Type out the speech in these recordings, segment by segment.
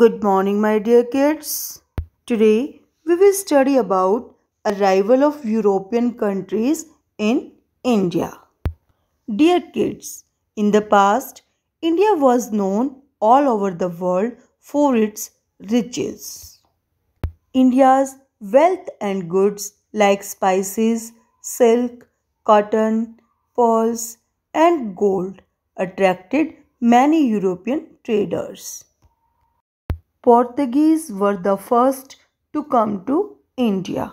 Good morning my dear kids. Today we will study about arrival of European countries in India. Dear kids, in the past India was known all over the world for its riches. India's wealth and goods like spices, silk, cotton, pearls and gold attracted many European traders. Portuguese were the first to come to India.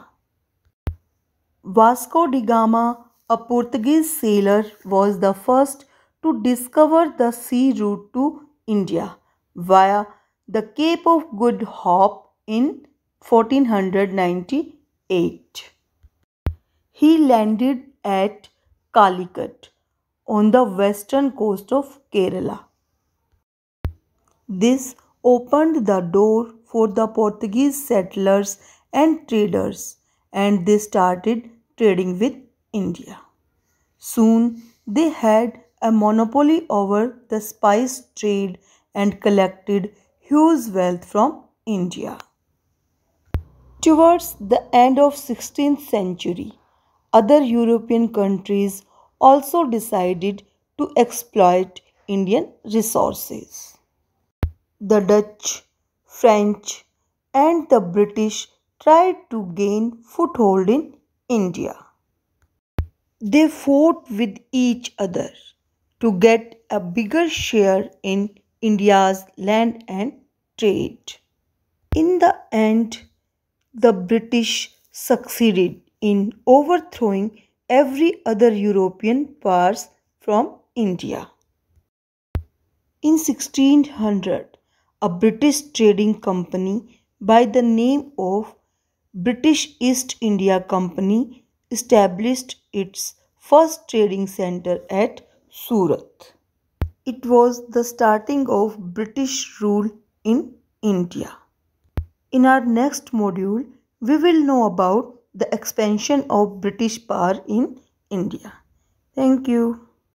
Vasco da Gama, a Portuguese sailor, was the first to discover the sea route to India via the Cape of Good Hope in 1498. He landed at Calicut on the western coast of Kerala. This opened the door for the Portuguese settlers and traders and they started trading with India. Soon they had a monopoly over the spice trade and collected huge wealth from India. Towards the end of 16th century, other European countries also decided to exploit Indian resources. The Dutch, French, and the British tried to gain foothold in India. They fought with each other to get a bigger share in India's land and trade. In the end, the British succeeded in overthrowing every other European power from India. In 1600, a British trading company by the name of British East India Company established its first trading center at Surat. It was the starting of British rule in India. In our next module, we will know about the expansion of British power in India. Thank you.